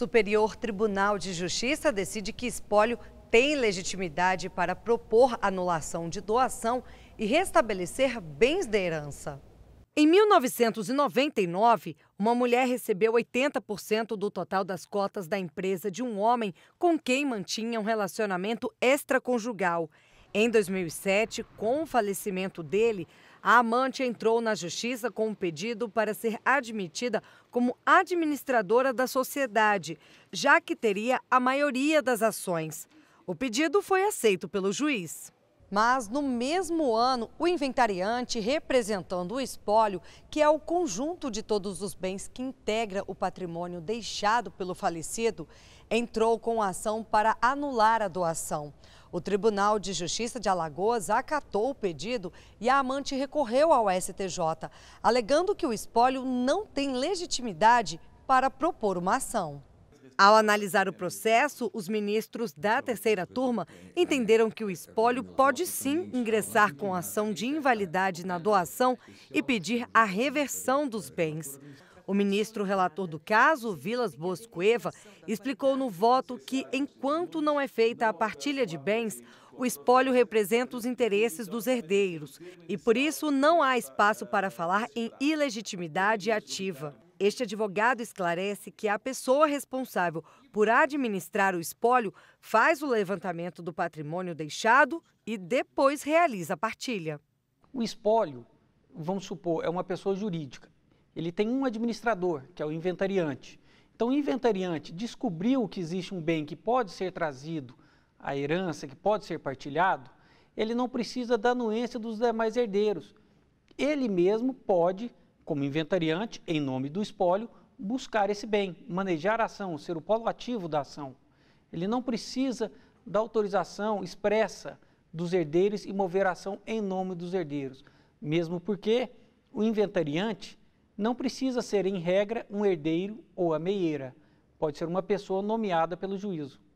Superior Tribunal de Justiça decide que espólio tem legitimidade para propor anulação de doação e restabelecer bens da herança. Em 1999, uma mulher recebeu 80% do total das cotas da empresa de um homem com quem mantinha um relacionamento extraconjugal. Em 2007, com o falecimento dele, a amante entrou na justiça com um pedido para ser admitida como administradora da sociedade, já que teria a maioria das ações. O pedido foi aceito pelo juiz. Mas no mesmo ano, o inventariante, representando o espólio, que é o conjunto de todos os bens que integra o patrimônio deixado pelo falecido, entrou com ação para anular a doação. O Tribunal de Justiça de Alagoas acatou o pedido e a amante recorreu ao STJ, alegando que o espólio não tem legitimidade para propor uma ação. Ao analisar o processo, os ministros da terceira turma entenderam né? que o espólio pode sim ingressar né? com ação de invalidade na doação e pedir a reversão dos bens. O ministro relator do caso, Vilas Boscoeva, explicou no voto que, enquanto não é feita a partilha de bens, o espólio representa os interesses dos herdeiros e, por isso, não há espaço para falar em ilegitimidade ativa. Este advogado esclarece que a pessoa responsável por administrar o espólio faz o levantamento do patrimônio deixado e depois realiza a partilha. O espólio, vamos supor, é uma pessoa jurídica. Ele tem um administrador, que é o inventariante. Então, o inventariante descobriu que existe um bem que pode ser trazido à herança, que pode ser partilhado, ele não precisa da anuência dos demais herdeiros. Ele mesmo pode como inventariante, em nome do espólio, buscar esse bem, manejar a ação, ser o polo ativo da ação. Ele não precisa da autorização expressa dos herdeiros e mover a ação em nome dos herdeiros, mesmo porque o inventariante não precisa ser, em regra, um herdeiro ou a meieira. Pode ser uma pessoa nomeada pelo juízo.